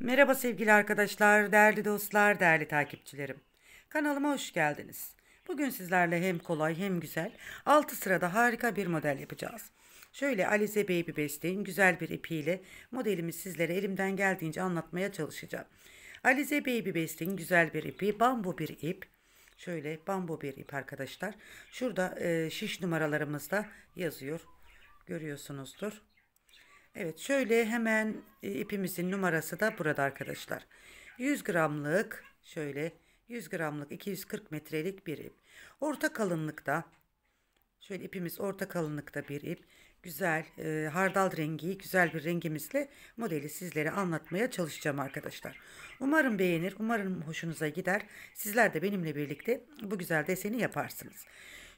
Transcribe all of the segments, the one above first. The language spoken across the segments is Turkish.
Merhaba sevgili arkadaşlar, değerli dostlar, değerli takipçilerim. Kanalıma hoş geldiniz. Bugün sizlerle hem kolay hem güzel 6 sırada harika bir model yapacağız. Şöyle Alize Baby Bestey'in güzel bir ipiyle modelimi sizlere elimden geldiğince anlatmaya çalışacağım. Alize Baby Bestey'in güzel bir ipi, bambu bir ip. Şöyle bambu bir ip arkadaşlar. Şurada e, şiş numaralarımızda yazıyor. Görüyorsunuzdur. Evet şöyle hemen e, ipimizin numarası da burada arkadaşlar. 100 gramlık şöyle 100 gramlık 240 metrelik bir ip. Orta kalınlıkta şöyle ipimiz orta kalınlıkta bir ip. Güzel e, hardal rengi güzel bir rengimizle modeli sizlere anlatmaya çalışacağım arkadaşlar. Umarım beğenir umarım hoşunuza gider. Sizler de benimle birlikte bu güzel deseni yaparsınız.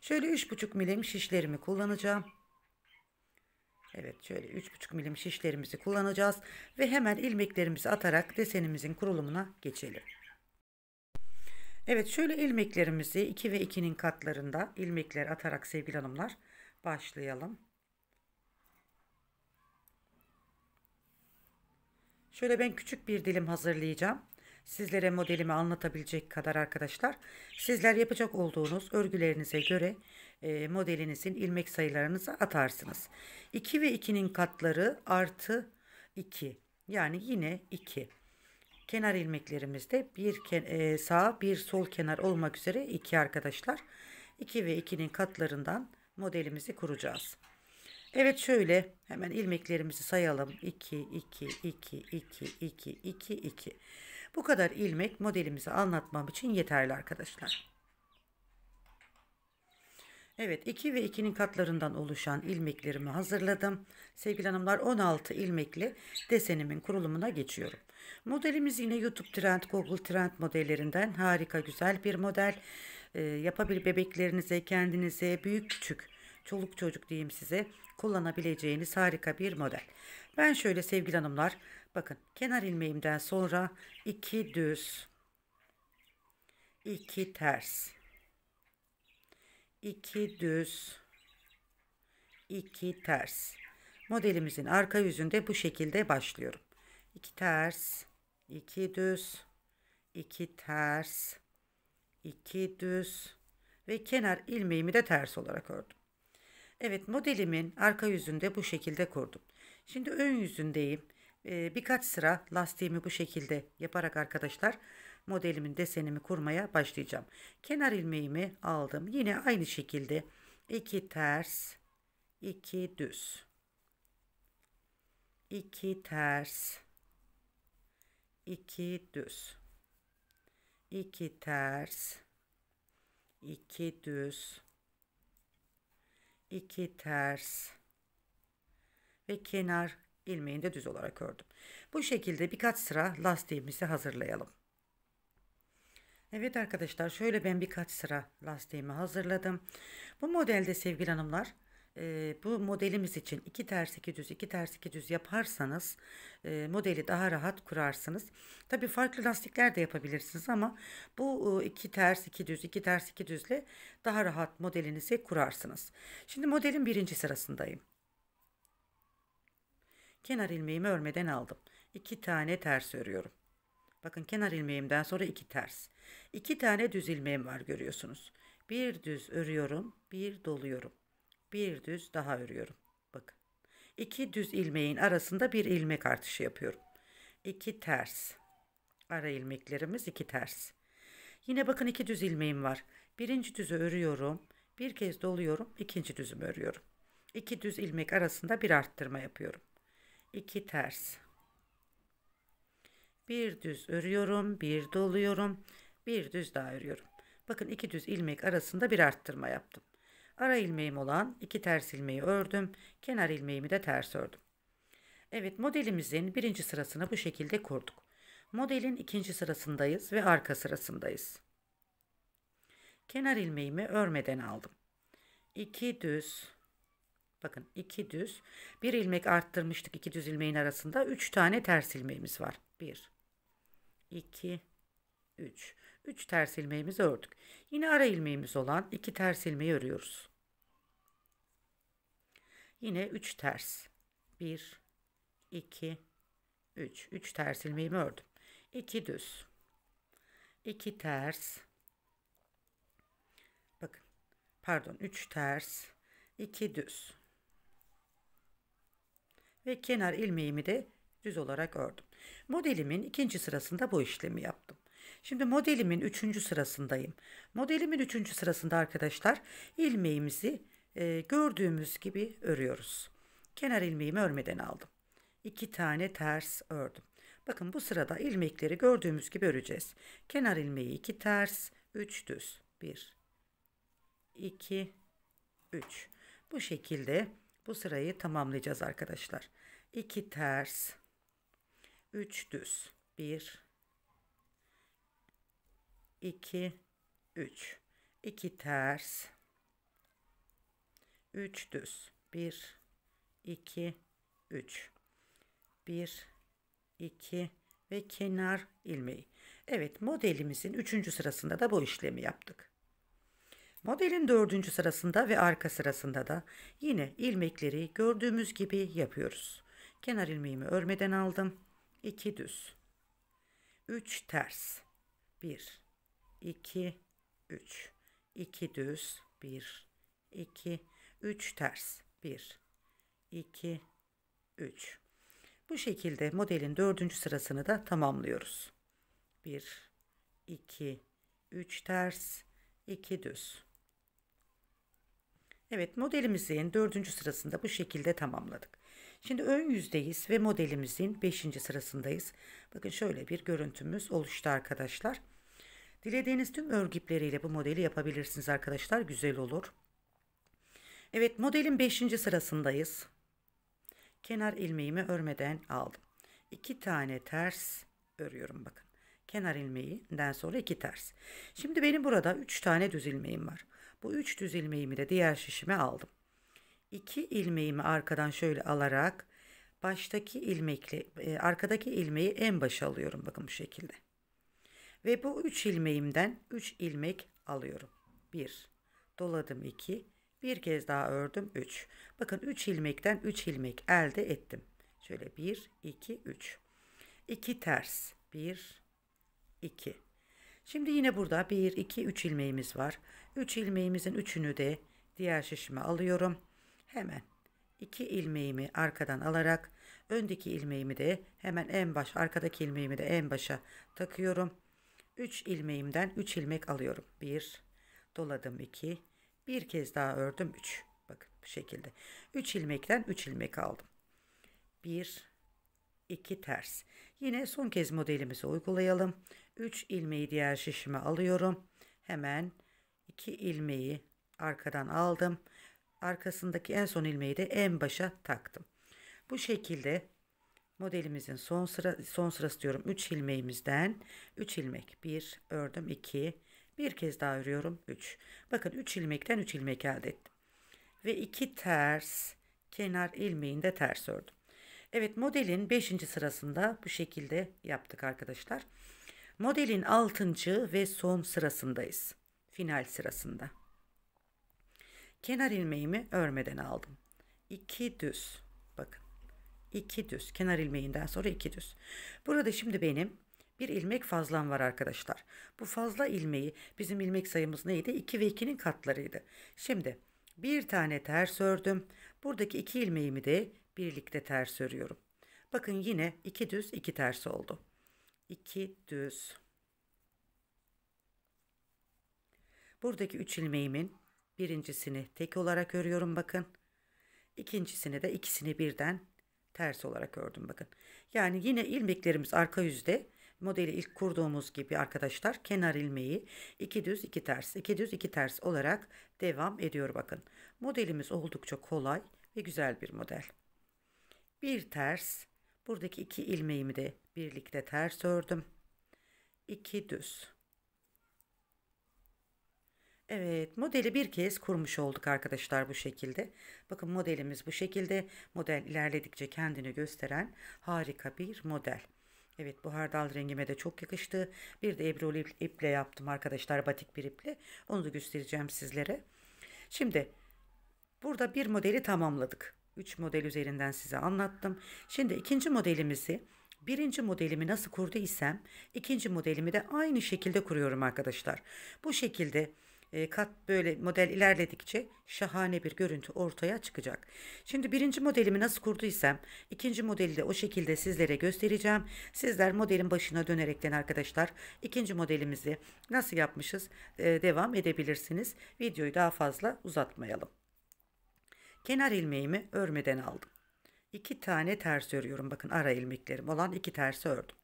Şöyle 3,5 milim şişlerimi kullanacağım. Evet şöyle 3,5 milim şişlerimizi kullanacağız ve hemen ilmeklerimizi atarak desenimizin kurulumuna geçelim. Evet şöyle ilmeklerimizi 2 ve 2'nin katlarında ilmekler atarak sevgili hanımlar başlayalım. Şöyle ben küçük bir dilim hazırlayacağım. Sizlere modelimi anlatabilecek kadar arkadaşlar. Sizler yapacak olduğunuz örgülerinize göre e, modelinizin ilmek sayılarınızı atarsınız. 2 ve 2'nin katları artı 2 yani yine 2. Kenar ilmeklerimizde bir ken e, sağ bir sol kenar olmak üzere 2 arkadaşlar. 2 ve 2'nin katlarından modelimizi kuracağız. Evet şöyle hemen ilmeklerimizi sayalım. 2, 2, 2, 2, 2, 2, 2. Bu kadar ilmek modelimizi anlatmam için yeterli arkadaşlar. Evet 2 ve 2'nin katlarından oluşan ilmeklerimi hazırladım. Sevgili hanımlar 16 ilmekli desenimin kurulumuna geçiyorum. Modelimiz yine YouTube Trend, Google Trend modellerinden harika güzel bir model. Ee, yapabilir bebeklerinize, kendinize, büyük küçük, çoluk çocuk diyeyim size kullanabileceğiniz harika bir model. Ben şöyle sevgili hanımlar bakın kenar ilmeğimden sonra 2 düz, 2 ters 2 düz 2 ters modelimizin arka yüzünde bu şekilde başlıyorum 2 ters 2 düz 2 ters 2 düz ve kenar ilmeğimi de ters olarak ördüm Evet modelimin arka yüzünde bu şekilde kurdum şimdi ön yüzündeyim ee, birkaç sıra lastiğimi bu şekilde yaparak arkadaşlar modelimin desenimi kurmaya başlayacağım. Kenar ilmeğimi aldım. Yine aynı şekilde 2 ters 2 düz 2 ters 2 düz 2 ters 2 düz 2 ters ve kenar ilmeğini de düz olarak ördüm. Bu şekilde birkaç sıra lastiğimizi hazırlayalım. Evet arkadaşlar şöyle ben birkaç sıra lastiğimi hazırladım. Bu modelde sevgili hanımlar e, bu modelimiz için 2 ters 2 düz 2 ters 2 düz yaparsanız e, modeli daha rahat kurarsınız. Tabi farklı lastikler de yapabilirsiniz ama bu 2 e, ters 2 düz 2 ters 2 düzle daha rahat modelinizi kurarsınız. Şimdi modelin birinci sırasındayım. Kenar ilmeğimi örmeden aldım. 2 tane ters örüyorum. Bakın kenar ilmeğimden sonra iki ters. İki tane düz ilmeğim var görüyorsunuz. Bir düz örüyorum, bir doluyorum. Bir düz daha örüyorum. Bakın. İki düz ilmeğin arasında bir ilmek artışı yapıyorum. İki ters. Ara ilmeklerimiz iki ters. Yine bakın iki düz ilmeğim var. Birinci düzü örüyorum. Bir kez doluyorum. ikinci düzümü örüyorum. İki düz ilmek arasında bir arttırma yapıyorum. İki ters bir düz örüyorum bir doluyorum bir düz daha örüyorum bakın iki düz ilmek arasında bir arttırma yaptım ara ilmeğim olan iki ters ilmeği ördüm kenar ilmeğimi de ters ördüm Evet modelimizin birinci sırasını bu şekilde kurduk modelin ikinci sırasındayız ve arka sırasındayız kenar ilmeğimi örmeden aldım 2 düz bakın iki düz bir ilmek arttırmıştık iki düz ilmeğin arasında Üç tane ters ilmeğimiz var 1 2, 3. 3 ters ilmeğimizi ördük. Yine ara ilmeğimiz olan 2 ters ilmeği örüyoruz. Yine 3 ters. 1, 2, 3. 3 ters ilmeğimi ördüm. 2 düz. 2 ters. Bakın. Pardon, 3 ters. 2 düz. Ve kenar ilmeğimi de düz olarak ördüm. Modelimin ikinci sırasında bu işlemi yaptım. Şimdi modelimin üçüncü sırasındayım. Modelimin üçüncü sırasında arkadaşlar ilmeğimizi e, gördüğümüz gibi örüyoruz. Kenar ilmeğimi örmeden aldım. İki tane ters ördüm. Bakın bu sırada ilmekleri gördüğümüz gibi öreceğiz. Kenar ilmeği iki ters, üç düz. Bir, iki, üç. Bu şekilde bu sırayı tamamlayacağız arkadaşlar. İki ters, 3 düz. 1 2 3 2 ters 3 düz. 1 2 3 1 2 ve kenar ilmeği. Evet modelimizin 3. sırasında da bu işlemi yaptık. Modelin 4. sırasında ve arka sırasında da yine ilmekleri gördüğümüz gibi yapıyoruz. Kenar ilmeğimi örmeden aldım. 2 düz. 3 ters. 1 2 3 2 düz. 1 2 3 ters. 1 2 3 Bu şekilde modelin dördüncü sırasını da tamamlıyoruz. 1 2 3 ters. 2 düz. Evet modelimizin dördüncü sırasında bu şekilde tamamladık. Şimdi ön yüzdeyiz ve modelimizin 5. sırasındayız. Bakın şöyle bir görüntümüz oluştu arkadaşlar. Dilediğiniz tüm örgü ipleriyle bu modeli yapabilirsiniz arkadaşlar. Güzel olur. Evet modelin 5. sırasındayız. Kenar ilmeğimi örmeden aldım. 2 tane ters örüyorum bakın. Kenar ilmeğinden sonra 2 ters. Şimdi benim burada 3 tane düz ilmeğim var. Bu 3 düz ilmeğimi de diğer şişime aldım. İki ilmeğimi arkadan şöyle alarak baştaki ilmekle e, arkadaki ilmeği en başa alıyorum bakın bu şekilde. Ve bu 3 ilmeğimden 3 ilmek alıyorum. 1 doladım 2 bir kez daha ördüm 3. Bakın 3 ilmekten 3 ilmek elde ettim. Şöyle 1 2 3. 2 ters 1 2. Şimdi yine burada 1 2 3 ilmeğimiz var. 3 ilmeğimizin üçünü de diğer şişime alıyorum Hemen iki ilmeğimi arkadan alarak öndeki ilmeğimi de hemen en baş arkadaki ilmeğimi de en başa takıyorum. 3 ilmeğimden 3 ilmek alıyorum. 1 doladım 2 bir kez daha ördüm 3. Bakın bu şekilde. 3 ilmekten 3 ilmek aldım. 1 2 ters. Yine son kez modelimizi uygulayalım. 3 ilmeği diğer şişime alıyorum. Hemen 2 ilmeği arkadan aldım arkasındaki en son ilmeği de en başa taktım. Bu şekilde modelimizin son sıra son sırası diyorum 3 ilmeğimizden 3 ilmek 1 ördüm 2 bir kez daha örüyorum 3 bakın 3 ilmekten 3 ilmek elde ettim ve 2 ters kenar ilmeğini de ters ördüm Evet modelin 5. sırasında bu şekilde yaptık arkadaşlar modelin 6. ve son sırasındayız final sırasında Kenar ilmeğimi örmeden aldım. İki düz. Bakın. 2 düz. Kenar ilmeğinden sonra iki düz. Burada şimdi benim bir ilmek fazlam var arkadaşlar. Bu fazla ilmeği bizim ilmek sayımız neydi? 2 ve 2'nin katlarıydı. Şimdi bir tane ters ördüm. Buradaki iki ilmeğimi de birlikte ters örüyorum. Bakın yine iki düz iki ters oldu. İki düz. Buradaki 3 ilmeğimin Birincisini tek olarak örüyorum bakın. İkincisini de ikisini birden ters olarak ördüm bakın. Yani yine ilmeklerimiz arka yüzde modeli ilk kurduğumuz gibi arkadaşlar kenar ilmeği 2 düz 2 ters 2 düz 2 ters olarak devam ediyor bakın. Modelimiz oldukça kolay ve güzel bir model. Bir ters buradaki iki ilmeğimi de birlikte ters ördüm. 2 düz Evet modeli bir kez kurmuş olduk arkadaşlar bu şekilde. Bakın modelimiz bu şekilde. Model ilerledikçe kendini gösteren harika bir model. Evet bu hardal rengime de çok yakıştı. Bir de ebrol iple yaptım arkadaşlar batik bir iple. Onu da göstereceğim sizlere. Şimdi burada bir modeli tamamladık. 3 model üzerinden size anlattım. Şimdi ikinci modelimizi birinci modelimi nasıl kurduysam ikinci modelimi de aynı şekilde kuruyorum arkadaşlar. Bu şekilde e, kat böyle model ilerledikçe şahane bir görüntü ortaya çıkacak. Şimdi birinci modelimi nasıl kurduysam ikinci modeli de o şekilde sizlere göstereceğim. Sizler modelin başına dönerekten arkadaşlar ikinci modelimizi nasıl yapmışız e, devam edebilirsiniz. Videoyu daha fazla uzatmayalım. Kenar ilmeğimi örmeden aldım. İki tane ters örüyorum. Bakın ara ilmeklerim olan iki tersi ördüm.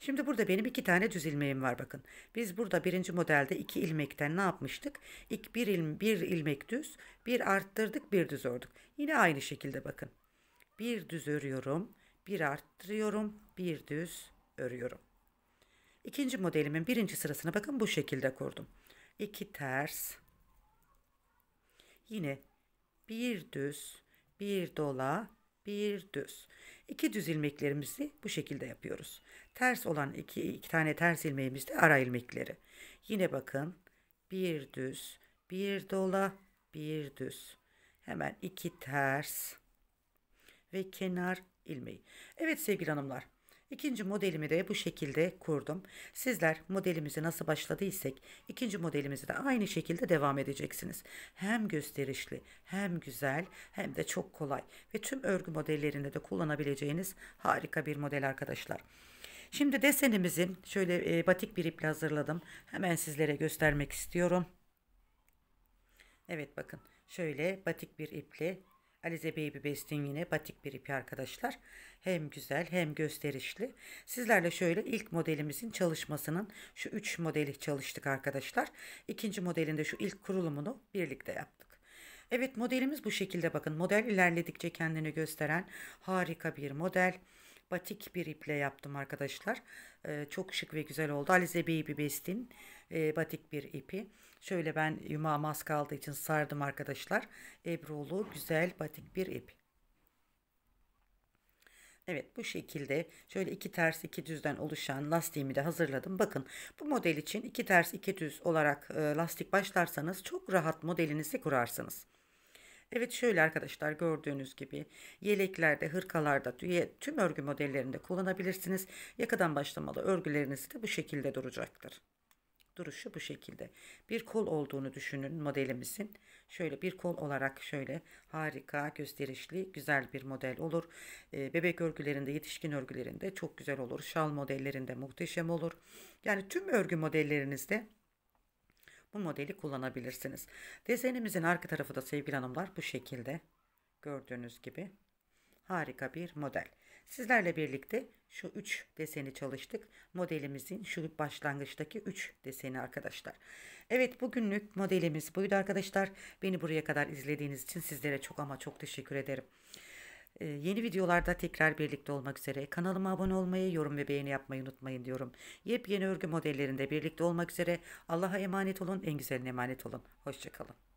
Şimdi burada benim iki tane düz ilmeğim var bakın. Biz burada birinci modelde iki ilmekten ne yapmıştık? İlk bir, il, bir ilmek düz, bir arttırdık, bir düz ördük. Yine aynı şekilde bakın. Bir düz örüyorum, bir arttırıyorum, bir düz örüyorum. İkinci modelimin birinci sırasını bakın bu şekilde kurdum. İki ters, yine bir düz, bir dola, bir düz. İki düz ilmeklerimizi bu şekilde yapıyoruz. Ters olan iki, iki tane ters ilmeğimiz de ara ilmekleri. Yine bakın bir düz, bir dola, bir düz. Hemen iki ters ve kenar ilmeği. Evet sevgili hanımlar İkinci modelimi de bu şekilde kurdum. Sizler modelimizi nasıl başladıysak ikinci modelimizi de aynı şekilde devam edeceksiniz. Hem gösterişli hem güzel hem de çok kolay ve tüm örgü modellerinde de kullanabileceğiniz harika bir model arkadaşlar. Şimdi desenimizin şöyle e, batik bir iple hazırladım. Hemen sizlere göstermek istiyorum. Evet bakın şöyle batik bir iple Alize Baby Best'in yine batik bir ipi arkadaşlar. Hem güzel hem gösterişli. Sizlerle şöyle ilk modelimizin çalışmasının şu 3 modeli çalıştık arkadaşlar. İkinci modelinde şu ilk kurulumunu birlikte yaptık. Evet modelimiz bu şekilde bakın. Model ilerledikçe kendini gösteren harika bir model. Batik bir iple yaptım arkadaşlar. Ee, çok şık ve güzel oldu. Alize Baby Best'in e, batik bir ipi. Şöyle ben yumağım maske aldığı için sardım arkadaşlar. Ebrolu güzel batik bir ip. Evet bu şekilde şöyle iki ters iki düzden oluşan lastiğimi de hazırladım. Bakın bu model için iki ters iki düz olarak e, lastik başlarsanız çok rahat modelinizi kurarsınız. Evet şöyle arkadaşlar gördüğünüz gibi yeleklerde, hırkalarda, tüm örgü modellerinde kullanabilirsiniz. Yakadan başlamalı örgülerinizi de bu şekilde duracaktır duruşu bu şekilde. Bir kol olduğunu düşünün modelimizin. Şöyle bir kol olarak şöyle harika, gösterişli, güzel bir model olur. E, bebek örgülerinde, yetişkin örgülerinde çok güzel olur. Şal modellerinde muhteşem olur. Yani tüm örgü modellerinizde bu modeli kullanabilirsiniz. Desenimizin arka tarafı da sevgili hanımlar bu şekilde. Gördüğünüz gibi harika bir model. Sizlerle birlikte şu 3 deseni çalıştık. Modelimizin şu başlangıçtaki 3 deseni arkadaşlar. Evet bugünlük modelimiz buydu arkadaşlar. Beni buraya kadar izlediğiniz için sizlere çok ama çok teşekkür ederim. Ee, yeni videolarda tekrar birlikte olmak üzere kanalıma abone olmayı, yorum ve beğeni yapmayı unutmayın diyorum. Yepyeni örgü modellerinde birlikte olmak üzere Allah'a emanet olun, en güzeline emanet olun. Hoşçakalın.